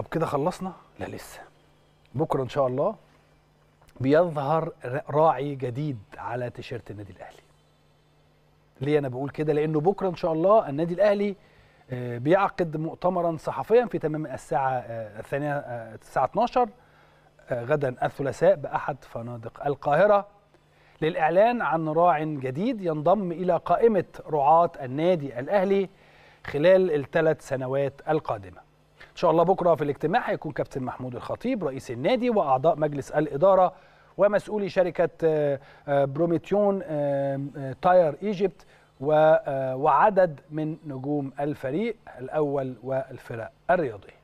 طب كده خلصنا لا لسه بكره ان شاء الله بيظهر راعي جديد على تيشيرت النادي الاهلي ليه انا بقول كده لانه بكره ان شاء الله النادي الاهلي آه، بيعقد مؤتمرا صحفيا في تمام الساعه آه، الثانيه آه، الساعه 12 غدا الثلاثاء باحد فنادق القاهره للاعلان عن راع جديد ينضم الى قائمه رعاه النادي الاهلي خلال الثلاث سنوات القادمه ان شاء الله بكره في الاجتماع هيكون كابتن محمود الخطيب رئيس النادي واعضاء مجلس الاداره ومسؤولي شركه آه، آه، بروميتيون آه، تاير ايجيبت وعدد من نجوم الفريق الاول والفرق الرياضيه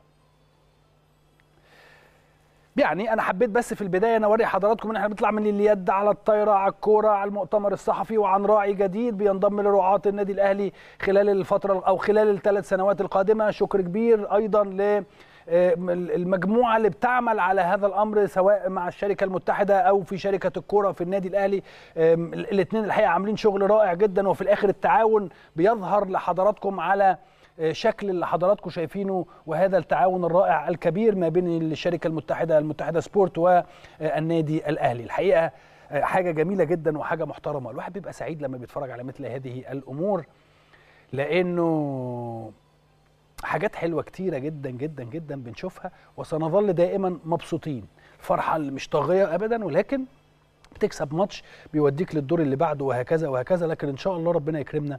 يعني انا حبيت بس في البدايه انا اوري حضراتكم ان احنا بنطلع من اليد على الطايره على الكوره على المؤتمر الصحفي وعن راعي جديد بينضم لرعاه النادي الاهلي خلال الفتره او خلال الثلاث سنوات القادمه شكر كبير ايضا ل المجموعه اللي بتعمل على هذا الامر سواء مع الشركه المتحده او في شركه الكوره في النادي الاهلي الاثنين الحقيقه عاملين شغل رائع جدا وفي الاخر التعاون بيظهر لحضراتكم على آه، شكل اللي حضراتكم شايفينه وهذا التعاون الرائع الكبير ما بين الشركه المتحده المتحده سبورت والنادي الاهلي الحقيقه آه، حاجه جميله جدا وحاجه محترمه الواحد بيبقى سعيد لما بيتفرج على مثل هذه الامور لانه حاجات حلوه كتيره جدا جدا جدا بنشوفها وسنظل دائما مبسوطين الفرحه اللي مش طاغيه ابدا ولكن بتكسب ماتش بيوديك للدور اللي بعده وهكذا وهكذا لكن ان شاء الله ربنا يكرمنا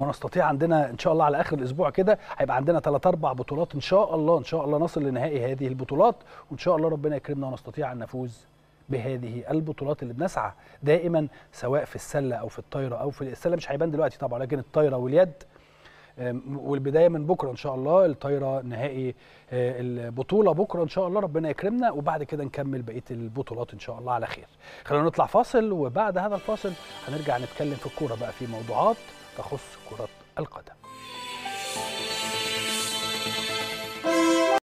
ونستطيع عندنا ان شاء الله على اخر الاسبوع كده هيبقى عندنا ثلاث اربع بطولات ان شاء الله ان شاء الله نصل لنهائي هذه البطولات وان شاء الله ربنا يكرمنا ونستطيع ان نفوز بهذه البطولات اللي بنسعى دائما سواء في السله او في الطايره او في السله مش هيبان دلوقتي طبعا لكن الطايره واليد والبدايه من بكره ان شاء الله الطايره نهائي آه، البطوله بكره ان شاء الله ربنا يكرمنا وبعد كده نكمل بقيه البطولات ان شاء الله على خير خلينا نطلع فاصل وبعد هذا الفاصل هنرجع نتكلم في الكوره بقى في موضوعات تخص كره القدم